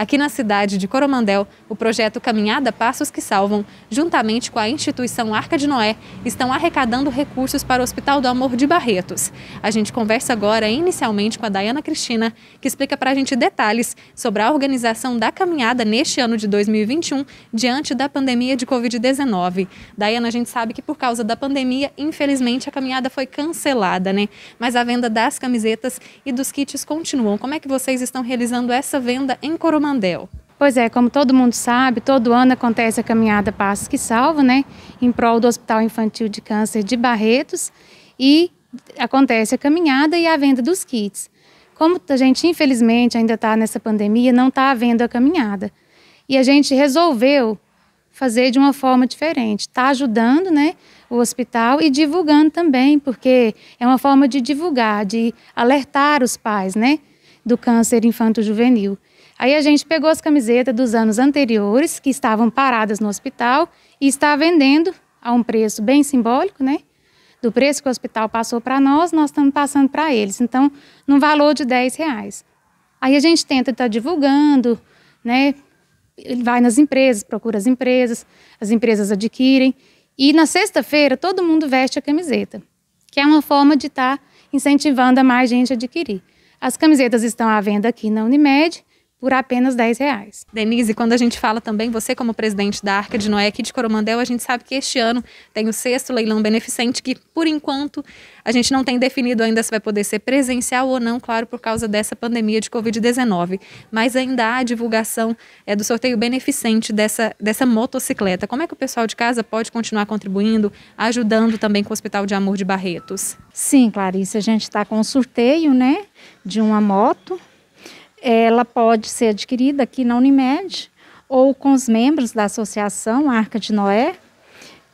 Aqui na cidade de Coromandel, o projeto Caminhada Passos que Salvam, juntamente com a instituição Arca de Noé, estão arrecadando recursos para o Hospital do Amor de Barretos. A gente conversa agora inicialmente com a Dayana Cristina, que explica para a gente detalhes sobre a organização da caminhada neste ano de 2021 diante da pandemia de Covid-19. Dayana, a gente sabe que por causa da pandemia, infelizmente, a caminhada foi cancelada, né? Mas a venda das camisetas e dos kits continuam. Como é que vocês estão realizando essa venda em Coromandel? Mandel. Pois é, como todo mundo sabe, todo ano acontece a caminhada Passos que Salva, né, em prol do Hospital Infantil de Câncer de Barretos e acontece a caminhada e a venda dos kits. Como a gente, infelizmente, ainda está nessa pandemia, não está havendo a caminhada. E a gente resolveu fazer de uma forma diferente. Está ajudando né, o hospital e divulgando também, porque é uma forma de divulgar, de alertar os pais, né? do câncer infanto-juvenil. Aí a gente pegou as camisetas dos anos anteriores, que estavam paradas no hospital, e está vendendo a um preço bem simbólico, né? Do preço que o hospital passou para nós, nós estamos passando para eles. Então, num valor de 10 reais. Aí a gente tenta estar tá divulgando, né? Vai nas empresas, procura as empresas, as empresas adquirem. E na sexta-feira, todo mundo veste a camiseta, que é uma forma de estar tá incentivando a mais gente a adquirir. As camisetas estão à venda aqui na Unimed por apenas 10 reais. Denise, quando a gente fala também, você como presidente da Arca de Noé aqui de Coromandel, a gente sabe que este ano tem o sexto leilão beneficente, que por enquanto a gente não tem definido ainda se vai poder ser presencial ou não, claro, por causa dessa pandemia de Covid-19. Mas ainda há divulgação é, do sorteio beneficente dessa, dessa motocicleta. Como é que o pessoal de casa pode continuar contribuindo, ajudando também com o Hospital de Amor de Barretos? Sim, Clarice, a gente está com um sorteio, né, de uma moto ela pode ser adquirida aqui na Unimed ou com os membros da associação Arca de Noé,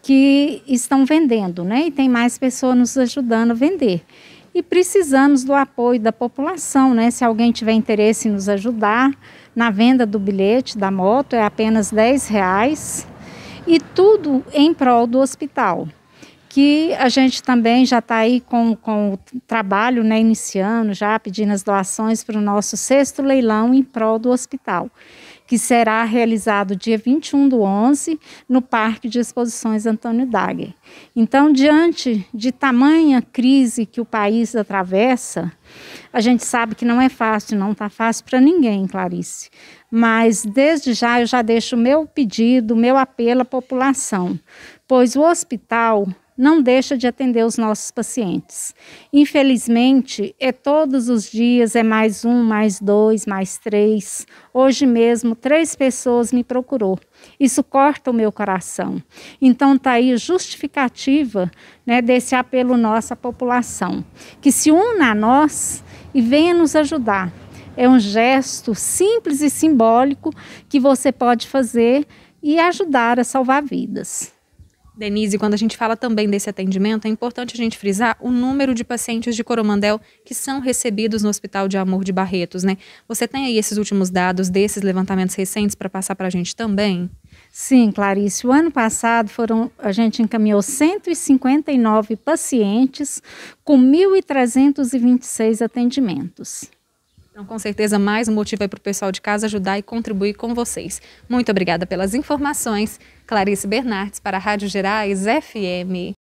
que estão vendendo, né? E tem mais pessoas nos ajudando a vender. E precisamos do apoio da população, né? Se alguém tiver interesse em nos ajudar na venda do bilhete da moto, é apenas 10 reais. E tudo em prol do hospital que a gente também já está aí com, com o trabalho né, iniciando, já pedindo as doações para o nosso sexto leilão em prol do hospital, que será realizado dia 21 do 11 no Parque de Exposições Antônio Daguer. Então, diante de tamanha crise que o país atravessa, a gente sabe que não é fácil, não está fácil para ninguém, Clarice. Mas desde já eu já deixo o meu pedido, o meu apelo à população, pois o hospital não deixa de atender os nossos pacientes. Infelizmente, é todos os dias, é mais um, mais dois, mais três. Hoje mesmo, três pessoas me procurou. Isso corta o meu coração. Então, está aí justificativa né, desse apelo nosso à população, que se una a nós e venha nos ajudar. É um gesto simples e simbólico que você pode fazer e ajudar a salvar vidas. Denise, quando a gente fala também desse atendimento, é importante a gente frisar o número de pacientes de Coromandel que são recebidos no Hospital de Amor de Barretos, né? Você tem aí esses últimos dados desses levantamentos recentes para passar para a gente também? Sim, Clarice. O ano passado foram, a gente encaminhou 159 pacientes com 1.326 atendimentos. Então, com certeza, mais um motivo aí para o pessoal de casa ajudar e contribuir com vocês. Muito obrigada pelas informações. Clarice Bernardes para a Rádio Gerais FM.